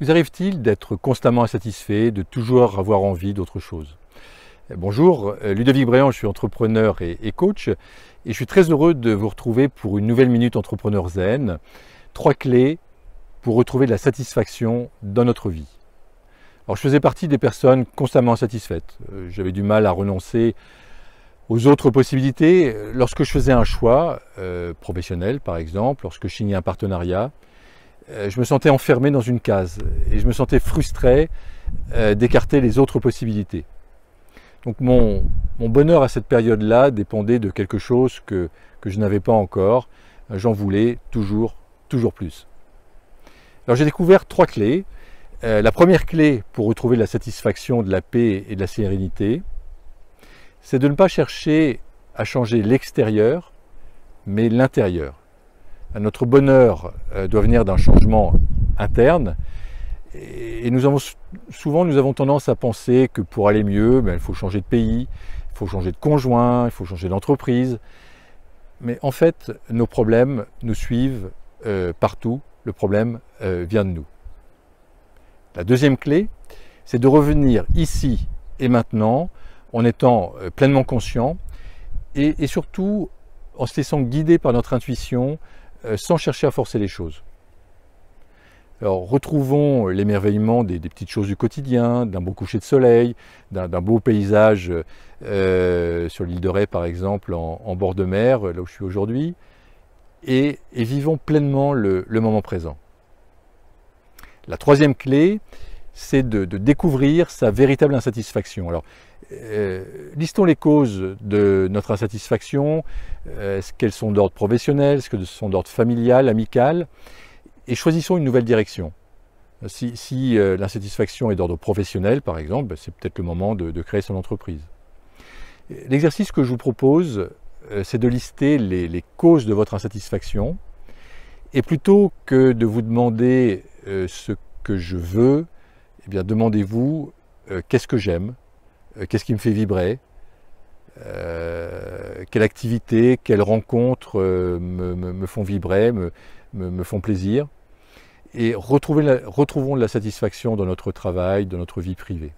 Vous arrive-t-il d'être constamment insatisfait, de toujours avoir envie d'autre chose euh, Bonjour, euh, Ludovic Bréant, je suis entrepreneur et, coach et je suis très heureux de vous retrouver pour une nouvelle minute entrepreneur zen. Trois clés pour retrouver de la satisfaction dans notre vie. Alors je faisais partie des personnes constamment insatisfaites. Euh, j'avais du mal à renoncer aux autres possibilités. Lorsque je faisais un choix professionnel par exemple, lorsque je signais un partenariat, euh, je me sentais enfermé dans une case et je me sentais frustré euh, d'écarter les autres possibilités. Donc mon, bonheur à cette période-là dépendait de quelque chose que, je n'avais pas encore. Euh, j'en voulais toujours, toujours plus. Alors j'ai découvert trois clés. la première clé pour retrouver la satisfaction, de la paix et de la sérénité, c'est de ne pas chercher à changer l'extérieur, mais l'intérieur. Euh, notre bonheur euh, doit venir d'un changement interne. Et nous avons souvent nous avons tendance à penser que pour aller mieux, ben, il faut changer de pays, il faut changer de conjoint, il faut changer d'entreprise. Mais en fait, nos problèmes nous suivent euh, partout. Le problème vient de nous. La deuxième clé, c'est de revenir ici et maintenant en étant pleinement conscient et surtout en se laissant guider par notre intuition, euh, sans chercher à forcer les choses. Alors, retrouvons euh, l'émerveillement des, petites choses du quotidien, d'un beau coucher de soleil, d'un beau paysage euh, sur l'île de Ré, par exemple, en, bord de mer, là où je suis aujourd'hui, et, vivons pleinement le, moment présent. La troisième clé, c'est de, découvrir sa véritable insatisfaction. Alors, euh, listons les causes de notre insatisfaction. Euh, est-ce qu'elles sont d'ordre professionnel Est-ce qu'elles sont d'ordre familial, amical Et choisissons une nouvelle direction. Si, euh, l'insatisfaction est d'ordre professionnel, par exemple, ben, c'est peut-être le moment de, créer son entreprise. L'exercice que je vous propose, c'est de lister les, causes de votre insatisfaction. Et plutôt que de vous demander ce que je veux, eh bien demandez-vous euh, qu'est-ce que j'aime, euh, qu'est-ce qui me fait vibrer, euh, quelle activité, quelles rencontres me, font vibrer, me, font plaisir. Et retrouvons de la satisfaction dans notre travail, dans notre vie privée.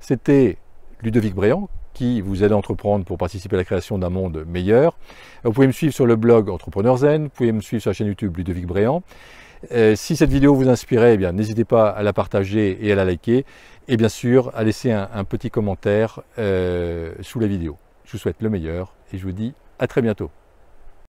C'était Ludovic Bréant qui vous aide à entreprendre pour participer à la création d'un monde meilleur. Vous pouvez me suivre sur le blog Entrepreneur Zen, vous pouvez me suivre sur la chaîne YouTube Ludovic Bréant. Euh, si cette vidéo vous inspirait, eh n'hésitez pas à la partager et à la liker. Et bien sûr, à laisser un, petit commentaire euh, sous la vidéo. Je vous souhaite le meilleur et je vous dis à très bientôt.